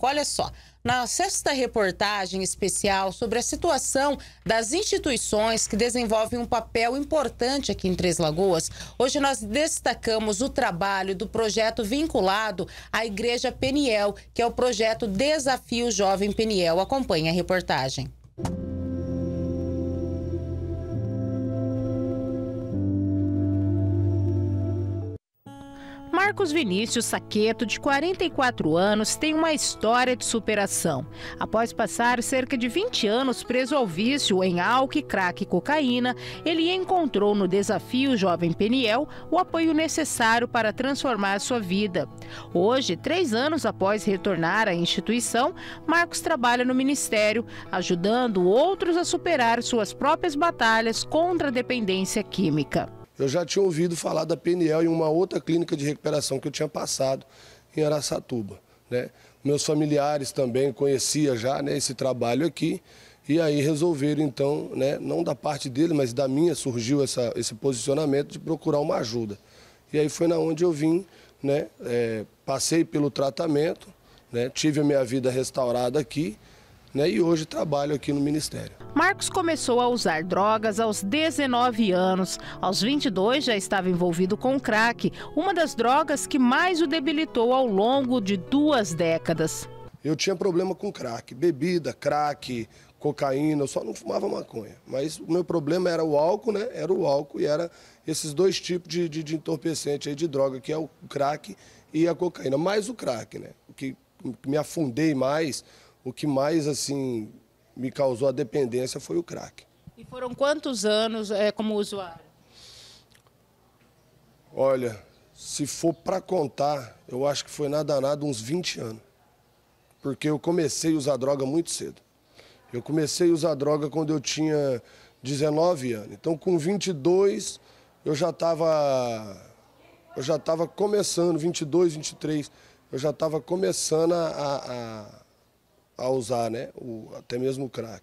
Olha só, na sexta reportagem especial sobre a situação das instituições que desenvolvem um papel importante aqui em Três Lagoas, hoje nós destacamos o trabalho do projeto vinculado à Igreja Peniel, que é o projeto Desafio Jovem Peniel. Acompanhe a reportagem. Marcos Vinícius Saqueto, de 44 anos, tem uma história de superação. Após passar cerca de 20 anos preso ao vício em álcool, crack e cocaína, ele encontrou no desafio Jovem Peniel o apoio necessário para transformar sua vida. Hoje, três anos após retornar à instituição, Marcos trabalha no Ministério, ajudando outros a superar suas próprias batalhas contra a dependência química. Eu já tinha ouvido falar da PNL em uma outra clínica de recuperação que eu tinha passado em Araçatuba. Né? Meus familiares também conheciam já né, esse trabalho aqui e aí resolveram então, né, não da parte dele, mas da minha surgiu essa, esse posicionamento de procurar uma ajuda. E aí foi na onde eu vim, né, é, passei pelo tratamento, né, tive a minha vida restaurada aqui né, e hoje trabalho aqui no Ministério. Marcos começou a usar drogas aos 19 anos. Aos 22 já estava envolvido com crack, uma das drogas que mais o debilitou ao longo de duas décadas. Eu tinha problema com crack, bebida, crack, cocaína, eu só não fumava maconha. Mas o meu problema era o álcool, né? Era o álcool e era esses dois tipos de, de, de entorpecente aí, de droga, que é o crack e a cocaína. Mais o crack, né? O que me afundei mais, o que mais assim me causou a dependência foi o crack. E foram quantos anos é, como usuário? Olha, se for para contar, eu acho que foi nada nada uns 20 anos. Porque eu comecei a usar droga muito cedo. Eu comecei a usar droga quando eu tinha 19 anos. Então com 22 eu já estava eu já estava começando, 22, 23, eu já estava começando a, a a usar, né? O, até mesmo o crack.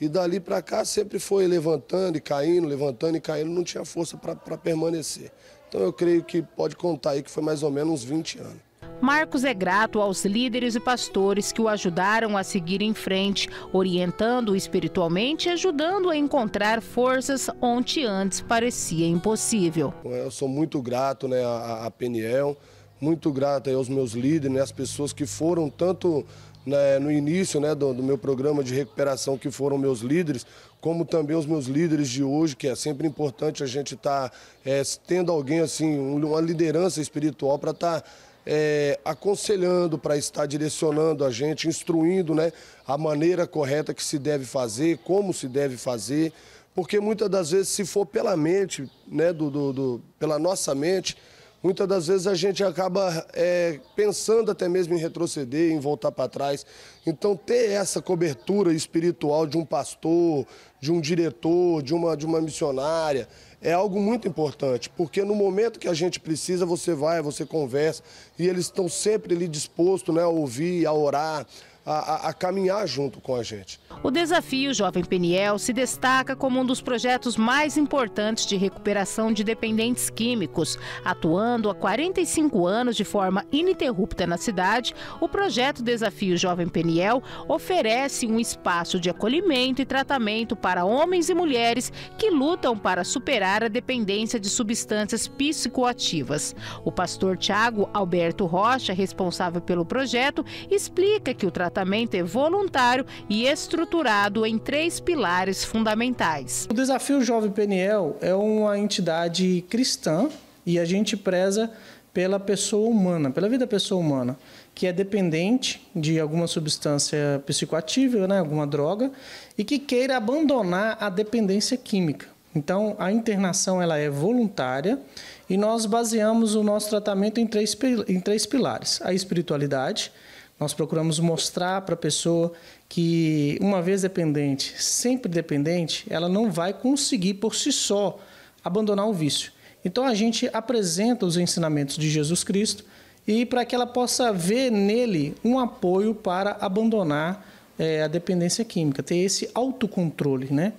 E dali para cá sempre foi levantando e caindo, levantando e caindo, não tinha força para permanecer. Então eu creio que pode contar aí que foi mais ou menos uns 20 anos. Marcos é grato aos líderes e pastores que o ajudaram a seguir em frente, orientando-o espiritualmente e ajudando a encontrar forças onde antes parecia impossível. Eu sou muito grato né, a, Peniel, muito grato aos meus líderes, né, as pessoas que foram tanto né, no início né, do, do, meu programa de recuperação, que foram meus líderes, como também os meus líderes de hoje, que é sempre importante a gente estar tá, é, tendo alguém assim, uma liderança espiritual para estar. Tá, é, aconselhando, para estar direcionando a gente, instruindo né, a maneira correta que se deve fazer, como se deve fazer, porque muitas das vezes, se for pela mente, né, do, do, do pela nossa mente, Muitas das vezes a gente acaba é, pensando até mesmo em retroceder, em voltar para trás. Então, ter essa cobertura espiritual de um pastor, de um diretor, de uma, de uma missionária, é algo muito importante, porque no momento que a gente precisa, você vai, você conversa, e eles estão sempre ali dispostos né, a ouvir, a orar, a, a, a caminhar junto com a gente. O desafio Jovem Peniel se destaca como um dos projetos mais importantes de recuperação de dependentes químicos. Atuando há 45 anos de forma ininterrupta na cidade, o projeto Desafio Jovem Peniel oferece um espaço de acolhimento e tratamento para homens e mulheres que lutam para superar a dependência de substâncias psicoativas. O pastor Tiago Alberto Rocha, responsável pelo projeto, explica que o tratamento tratamento é voluntário e estruturado em três pilares fundamentais. O Desafio Jovem PNL é uma entidade cristã e a gente preza pela pessoa humana, pela vida da pessoa humana, que é dependente de alguma substância psicoativa, né, alguma droga, e que queira abandonar a dependência química. Então, a internação ela é voluntária e nós baseamos o nosso tratamento em três, em três pilares: a espiritualidade, nós procuramos mostrar para a pessoa que, uma vez dependente, sempre dependente, ela não vai conseguir por si só abandonar o vício. Então a gente apresenta os ensinamentos de Jesus Cristo e para que ela possa ver nele um apoio para abandonar é, a dependência química, ter esse autocontrole, né?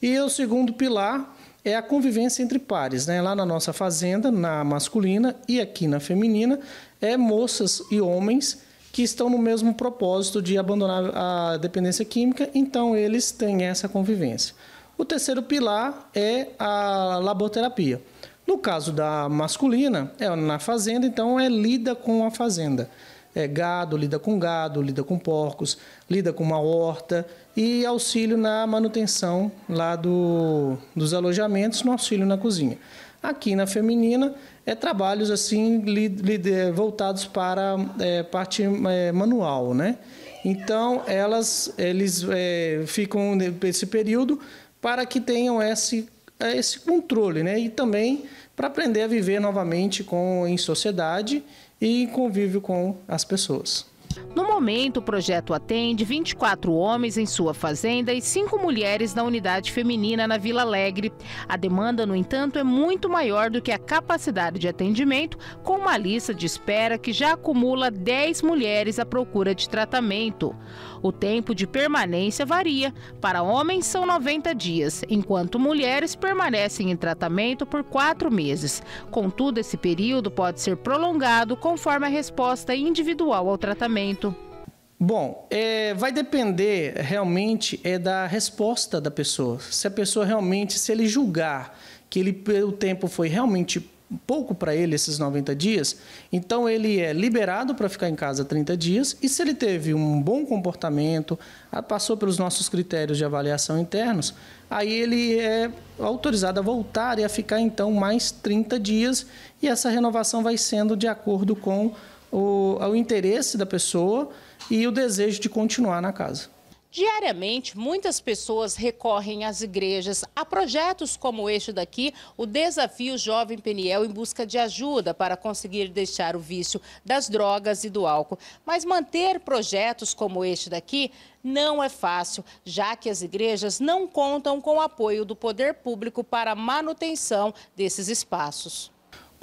E o segundo pilar é a convivência entre pares, né? Lá na nossa fazenda, na masculina e aqui na feminina, é moças e homens que estão no mesmo propósito de abandonar a dependência química, então eles têm essa convivência. O terceiro pilar é a laboterapia. No caso da masculina, é na fazenda, então é lida com a fazenda. É gado, lida com gado, lida com porcos, lida com uma horta e auxílio na manutenção lá do, dos alojamentos, no auxílio na cozinha. Aqui na feminina é, trabalhos assim é, voltados para é, parte é, manual, né? Então elas eles é, ficam nesse período para que tenham esse é, esse controle, né? E também para aprender a viver novamente com em sociedade e convívio com as pessoas. No momento, o projeto atende 24 homens em sua fazenda e 5 mulheres na unidade feminina na Vila Alegre. A demanda, no entanto, é muito maior do que a capacidade de atendimento, com uma lista de espera que já acumula 10 mulheres à procura de tratamento. O tempo de permanência varia. Para homens, são 90 dias, enquanto mulheres permanecem em tratamento por 4 meses. Contudo, esse período pode ser prolongado conforme a resposta individual ao tratamento. Bom, é, vai depender realmente é da resposta da pessoa. Se a pessoa realmente, se ele julgar que ele, o tempo foi realmente pouco para ele esses 90 dias, então ele é liberado para ficar em casa 30 dias e se ele teve um bom comportamento, passou pelos nossos critérios de avaliação internos, aí ele é autorizado a voltar e a ficar então mais 30 dias e essa renovação vai sendo de acordo com o, o interesse da pessoa e o desejo de continuar na casa. Diariamente, muitas pessoas recorrem às igrejas. a projetos como este daqui, o Desafio Jovem Peniel, em busca de ajuda para conseguir deixar o vício das drogas e do álcool. Mas manter projetos como este daqui não é fácil, já que as igrejas não contam com o apoio do poder público para a manutenção desses espaços.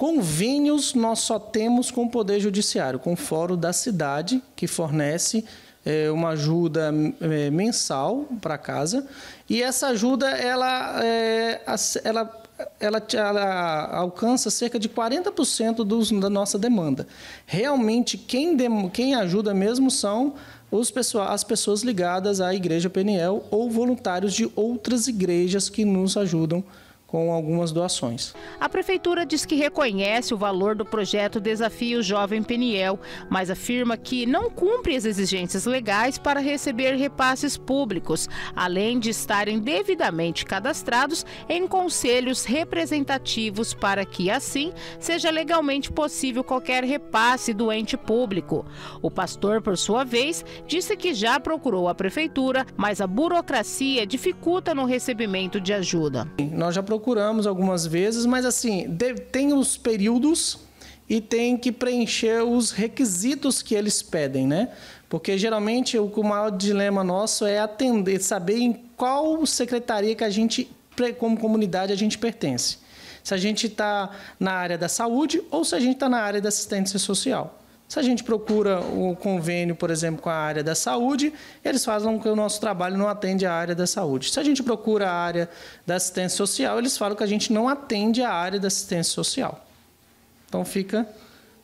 Convênios nós só temos com o Poder Judiciário, com o Fórum da Cidade, que fornece é, uma ajuda é, mensal para casa. E essa ajuda, ela, é, ela ela, ela, alcança cerca de 40% dos, da nossa demanda. Realmente, quem, quem ajuda mesmo são os pessoa, as pessoas ligadas à Igreja Peniel ou voluntários de outras igrejas que nos ajudam com algumas doações. A prefeitura diz que reconhece o valor do projeto Desafio Jovem Peniel, mas afirma que não cumpre as exigências legais para receber repasses públicos, além de estarem devidamente cadastrados em conselhos representativos para que assim seja legalmente possível qualquer repasse do ente público. O pastor, por sua vez, disse que já procurou a prefeitura, mas a burocracia dificulta no recebimento de ajuda. Nós já procuramos procuramos algumas vezes, mas assim, de, tem os períodos e tem que preencher os requisitos que eles pedem, né? Porque geralmente o, o maior dilema nosso é atender, saber em qual secretaria que a gente, como comunidade, a gente pertence. Se a gente está na área da saúde ou se a gente está na área da assistência social. Se a gente procura o convênio, por exemplo, com a área da saúde, eles falam que o nosso trabalho não atende a área da saúde. Se a gente procura a área da assistência social, eles falam que a gente não atende a área da assistência social. Então fica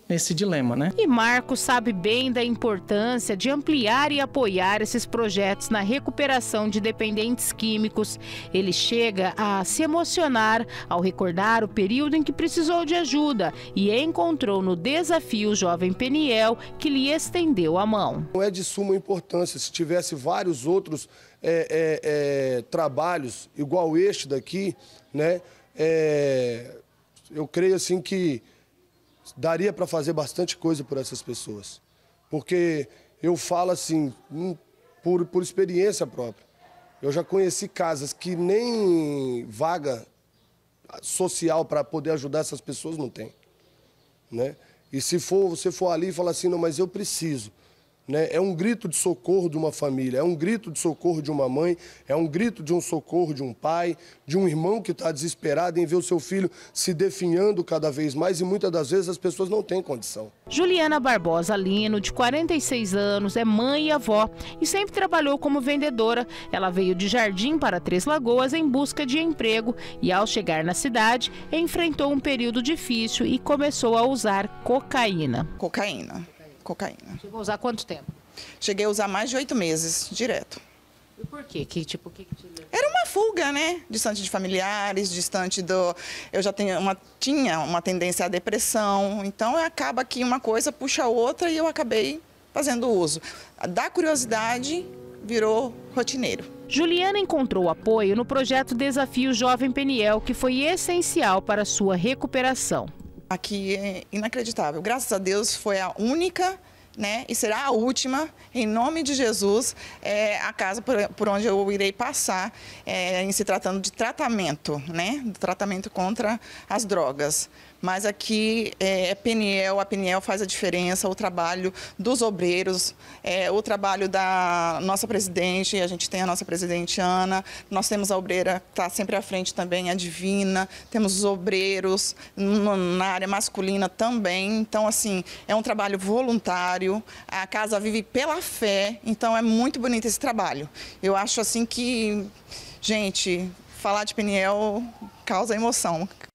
nesse dilema, né? E Marco sabe bem da importância de ampliar e apoiar esses projetos na recuperação de dependentes químicos. Ele chega a se emocionar ao recordar o período em que precisou de ajuda e encontrou no desafio o jovem Peniel, que lhe estendeu a mão. Não é de suma importância. Se tivesse vários outros é, é, é, trabalhos igual este daqui, né? É, eu creio assim que daria para fazer bastante coisa por essas pessoas. Porque eu falo assim, hum, por, por experiência própria. Eu já conheci casas que nem vaga social para poder ajudar essas pessoas não tem. Né? E se for, você for ali e falar assim, não, mas eu preciso. Né? É um grito de socorro de uma família, é um grito de socorro de uma mãe, é um grito de um socorro de um pai, de um irmão que está desesperado em ver o seu filho se definhando cada vez mais e muitas das vezes as pessoas não têm condição. Juliana Barbosa Lino, de 46 anos, é mãe e avó e sempre trabalhou como vendedora. Ela veio de Jardim para Três Lagoas em busca de emprego e, ao chegar na cidade, enfrentou um período difícil e começou a usar cocaína. Cocaína cocaína. Chegou a usar quanto tempo? Cheguei a usar mais de oito meses, direto. E por quê? Que, tipo, que, que te levou? Era uma fuga, né? Distante de familiares, distante do... Eu já tenho uma, tinha uma tendência à depressão, então acaba que uma coisa puxa a outra e eu acabei fazendo uso. Da curiosidade, virou rotineiro. Juliana encontrou apoio no projeto Desafio Jovem Peniel, que foi essencial para sua recuperação aqui é inacreditável. Graças a Deus foi a única né? E será a última, em nome de Jesus, é, a casa por, por, onde eu irei passar é, em se tratando de tratamento, né? Do tratamento contra as drogas mas aqui é, é PNL, a PNL faz a diferença, o trabalho dos obreiros, é, o trabalho da nossa presidente, a gente tem a nossa presidente Ana, nós temos a obreira que está sempre à frente também, a Divina, temos os obreiros na área masculina também, então assim, é um trabalho voluntário, a casa vive pela fé, então é muito bonito esse trabalho. Eu acho assim que, gente, falar de Peniel causa emoção,